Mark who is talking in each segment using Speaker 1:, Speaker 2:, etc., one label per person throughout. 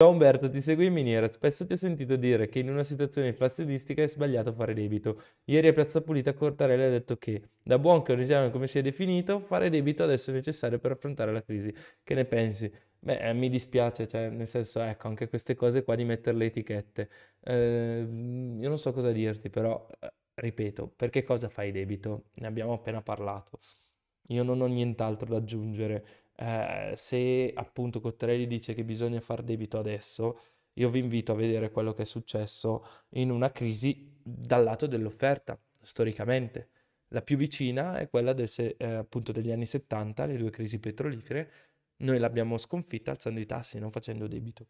Speaker 1: Ciao Umberto, ti segui in miniera. Spesso ti ho sentito dire che in una situazione fastidistica è sbagliato fare debito. Ieri a Piazza Pulita Cortarelli ha detto che, da buon keynesiano come si è definito, fare debito adesso è necessario per affrontare la crisi. Che ne pensi? Beh, eh, mi dispiace, cioè, nel senso, ecco, anche queste cose qua di mettere le etichette. Eh, io non so cosa dirti, però, eh, ripeto, perché cosa fai debito? Ne abbiamo appena parlato. Io non ho nient'altro da aggiungere eh, se appunto Cottarelli dice che bisogna fare debito adesso, io vi invito a vedere quello che è successo in una crisi dal lato dell'offerta, storicamente. La più vicina è quella del, eh, appunto degli anni 70, le due crisi petrolifere, noi l'abbiamo sconfitta alzando i tassi, non facendo debito.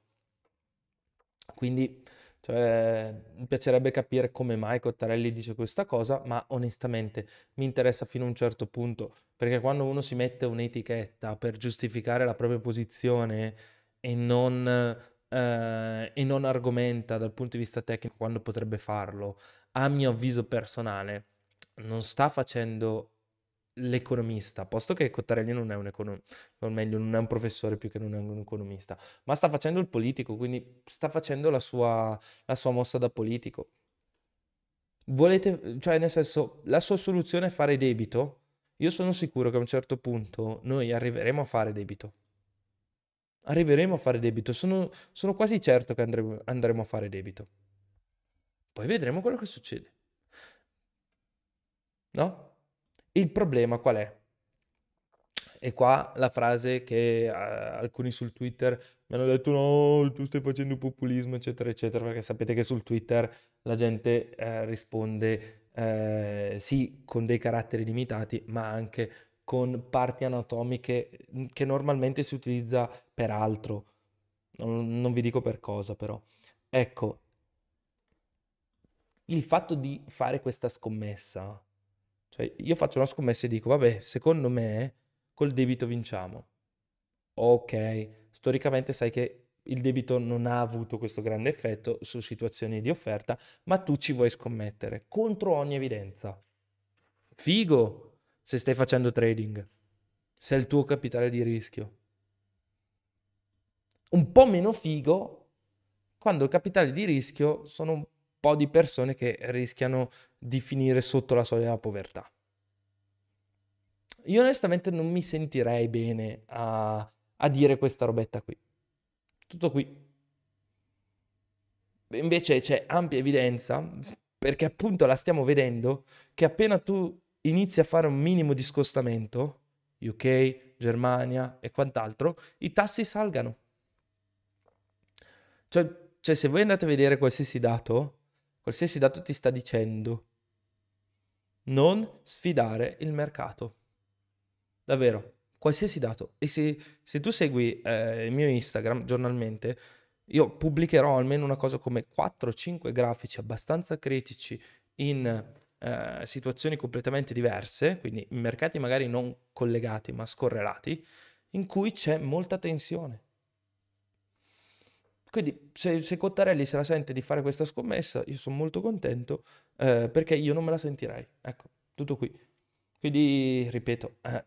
Speaker 1: Quindi cioè, mi piacerebbe capire come mai Cottarelli dice questa cosa, ma onestamente mi interessa fino a un certo punto, perché quando uno si mette un'etichetta per giustificare la propria posizione e non, eh, e non argomenta dal punto di vista tecnico quando potrebbe farlo, a mio avviso personale, non sta facendo l'economista, posto che Cottarelli non è un economista, o meglio non è un professore più che non è un economista, ma sta facendo il politico, quindi sta facendo la sua, la sua mossa da politico. Volete, cioè nel senso, la sua soluzione è fare debito? Io sono sicuro che a un certo punto noi arriveremo a fare debito. Arriveremo a fare debito, sono, sono quasi certo che andremo, andremo a fare debito. Poi vedremo quello che succede. No? Il problema qual è? E qua la frase che eh, alcuni sul Twitter mi hanno detto no, tu stai facendo populismo, eccetera, eccetera, perché sapete che sul Twitter la gente eh, risponde eh, sì con dei caratteri limitati, ma anche con parti anatomiche che normalmente si utilizza per altro. Non, non vi dico per cosa però. Ecco, il fatto di fare questa scommessa cioè, io faccio una scommessa e dico, vabbè, secondo me col debito vinciamo. Ok, storicamente sai che il debito non ha avuto questo grande effetto su situazioni di offerta, ma tu ci vuoi scommettere contro ogni evidenza. Figo se stai facendo trading, se è il tuo capitale di rischio. Un po' meno figo quando il capitale di rischio sono po' di persone che rischiano di finire sotto la soglia della povertà. Io onestamente non mi sentirei bene a, a dire questa robetta qui. Tutto qui. Invece c'è ampia evidenza, perché appunto la stiamo vedendo, che appena tu inizi a fare un minimo di scostamento, UK, Germania e quant'altro, i tassi salgano. Cioè, cioè, se voi andate a vedere qualsiasi dato, Qualsiasi dato ti sta dicendo. Non sfidare il mercato. Davvero, qualsiasi dato. E se, se tu segui eh, il mio Instagram giornalmente, io pubblicherò almeno una cosa come 4-5 grafici abbastanza critici in eh, situazioni completamente diverse, quindi mercati magari non collegati ma scorrelati, in cui c'è molta tensione. Quindi se, se, Cottarelli se la sente di fare questa scommessa, io sono molto contento eh, perché io non me la sentirei. Ecco, tutto qui. Quindi, ripeto, eh,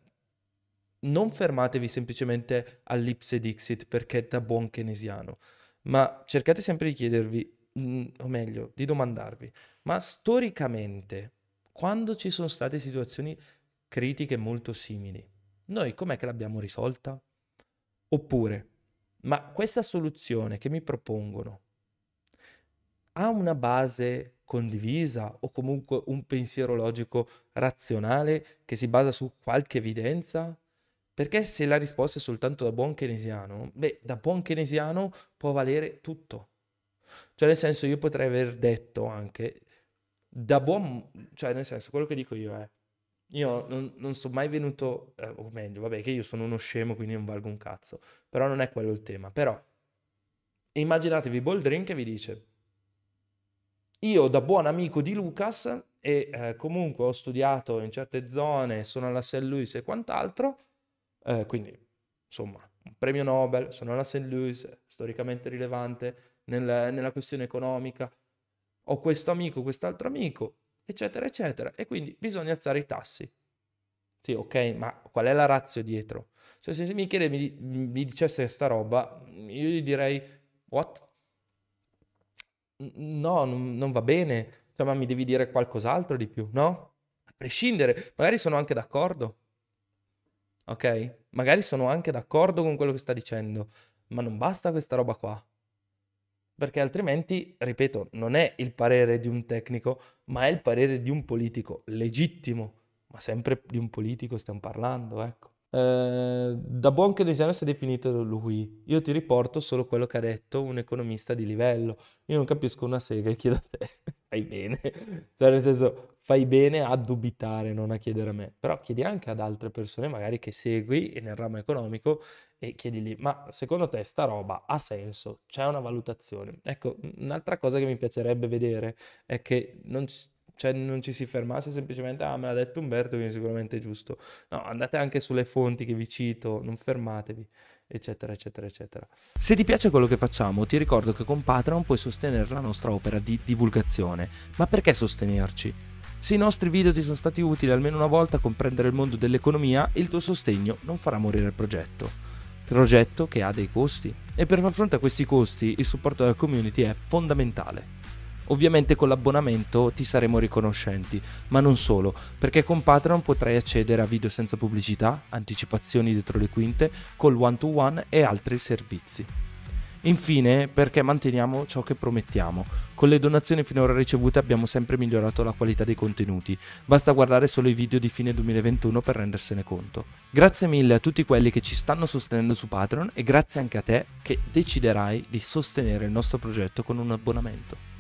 Speaker 1: non fermatevi semplicemente all'ipse dixit perché da buon keynesiano, ma cercate sempre di chiedervi, mh, mm, o meglio, di domandarvi, ma storicamente, quando ci sono state situazioni critiche molto simili, noi com'è che l'abbiamo risolta? Oppure, ma questa soluzione che mi propongono ha una base condivisa o comunque un pensiero logico razionale che si basa su qualche evidenza? Perché se la risposta è soltanto da buon keynesiano, beh, da buon keynesiano può valere tutto. Cioè, nel senso, io potrei aver detto anche, da buon... cioè, nel senso, quello che dico io è, io non, non sono mai venuto, eh, o meglio, vabbè che io sono uno scemo quindi non valgo un cazzo, però non è quello il tema. Però immaginatevi Boldrin che vi dice, io da buon amico di Lucas e eh, comunque ho studiato in certe zone, sono alla St. Louis e quant'altro, eh, quindi insomma un premio Nobel, sono alla St. Louis, storicamente rilevante nel, nella questione economica, ho questo amico, quest'altro amico, eccetera, eccetera. E quindi bisogna alzare i tassi. Sì, ok, ma qual è la razza dietro? Cioè, se mi chiede, mi, mi dicesse sta roba, io gli direi, what? No, non, non va bene. Cioè, ma mi devi dire qualcos'altro di più, no? A prescindere, magari sono anche d'accordo. Ok? Magari sono anche d'accordo con quello che sta dicendo, ma non basta questa roba qua perché altrimenti, ripeto, non è il parere di un tecnico, ma è il parere di un politico legittimo, ma sempre di un politico stiamo parlando, ecco. Eh, da buon keynesiano si è definito lui. Io ti riporto solo quello che ha detto un economista di livello. Io non capisco una sega e chiedo a te. Fai bene. Cioè, nel senso, fai bene a dubitare, non a chiedere a me, però chiedi anche ad altre persone magari che segui nel ramo economico e chiedi lì, ma secondo te sta roba ha senso? C'è una valutazione? Ecco, un'altra cosa che mi piacerebbe vedere è che non ci cioè non ci si fermasse semplicemente ah me l'ha detto Umberto quindi sicuramente è giusto no andate anche sulle fonti che vi cito non fermatevi eccetera eccetera eccetera se ti piace quello che facciamo ti ricordo che con Patreon puoi sostenere la nostra opera di divulgazione ma perché sostenerci? Se i nostri video ti sono stati utili almeno una volta a comprendere il mondo dell'economia, il tuo sostegno non farà morire il progetto. Progetto che ha dei costi. E per far fronte a questi costi il supporto della community è fondamentale. Ovviamente con l'abbonamento ti saremo riconoscenti, ma non solo, perché con Patreon potrai accedere a video senza pubblicità, anticipazioni dietro le quinte, col one-to-one e altri servizi. Infine, perché manteniamo ciò che promettiamo. Con le donazioni finora ricevute abbiamo sempre migliorato la qualità dei contenuti, basta guardare solo i video di fine 2021 per rendersene conto. Grazie mille a tutti quelli che ci stanno sostenendo su Patreon e grazie anche a te che deciderai di sostenere il nostro progetto con un abbonamento.